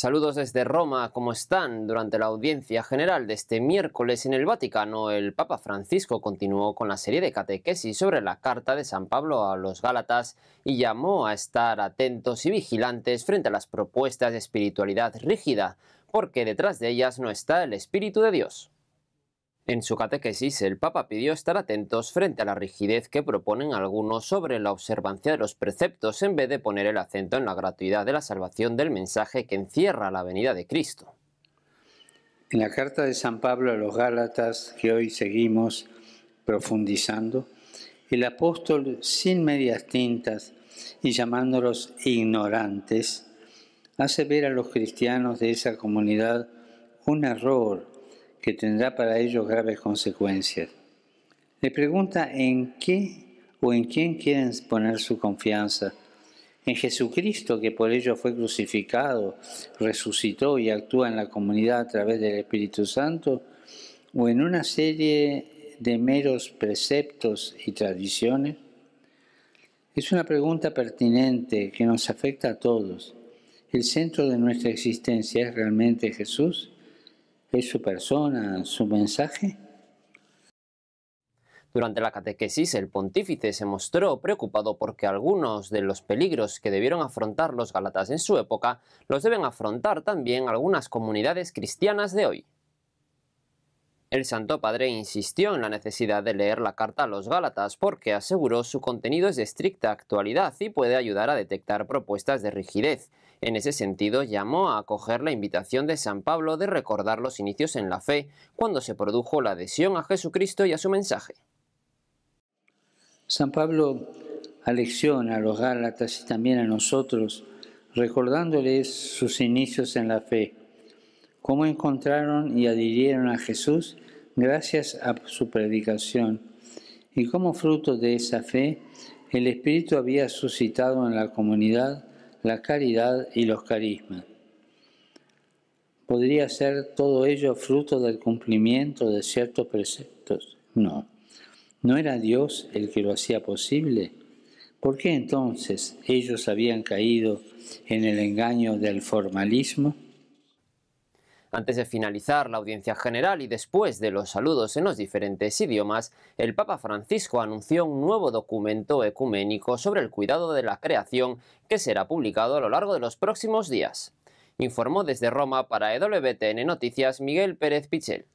Saludos desde Roma, ¿cómo están? Durante la audiencia general de este miércoles en el Vaticano, el Papa Francisco continuó con la serie de catequesis sobre la carta de San Pablo a los Gálatas y llamó a estar atentos y vigilantes frente a las propuestas de espiritualidad rígida, porque detrás de ellas no está el Espíritu de Dios. En su catequesis, el Papa pidió estar atentos frente a la rigidez que proponen algunos sobre la observancia de los preceptos en vez de poner el acento en la gratuidad de la salvación del mensaje que encierra la venida de Cristo. En la carta de San Pablo a los Gálatas, que hoy seguimos profundizando, el apóstol, sin medias tintas y llamándolos ignorantes, hace ver a los cristianos de esa comunidad un error que tendrá para ellos graves consecuencias. Le pregunta en qué o en quién quieren poner su confianza. En Jesucristo, que por ello fue crucificado, resucitó y actúa en la comunidad a través del Espíritu Santo, o en una serie de meros preceptos y tradiciones. Es una pregunta pertinente que nos afecta a todos. ¿El centro de nuestra existencia es realmente Jesús? es su persona, su mensaje. Durante la catequesis, el pontífice se mostró preocupado porque algunos de los peligros que debieron afrontar los galatas en su época los deben afrontar también algunas comunidades cristianas de hoy. El Santo Padre insistió en la necesidad de leer la carta a los Gálatas porque aseguró su contenido es de estricta actualidad y puede ayudar a detectar propuestas de rigidez. En ese sentido, llamó a acoger la invitación de San Pablo de recordar los inicios en la fe, cuando se produjo la adhesión a Jesucristo y a su mensaje. San Pablo alecciona a los Gálatas y también a nosotros, recordándoles sus inicios en la fe cómo encontraron y adhirieron a Jesús gracias a su predicación y como fruto de esa fe el Espíritu había suscitado en la comunidad la caridad y los carismas. ¿Podría ser todo ello fruto del cumplimiento de ciertos preceptos? No. ¿No era Dios el que lo hacía posible? ¿Por qué entonces ellos habían caído en el engaño del formalismo? Antes de finalizar la audiencia general y después de los saludos en los diferentes idiomas, el Papa Francisco anunció un nuevo documento ecuménico sobre el cuidado de la creación que será publicado a lo largo de los próximos días. Informó desde Roma para EWTN Noticias Miguel Pérez Pichel.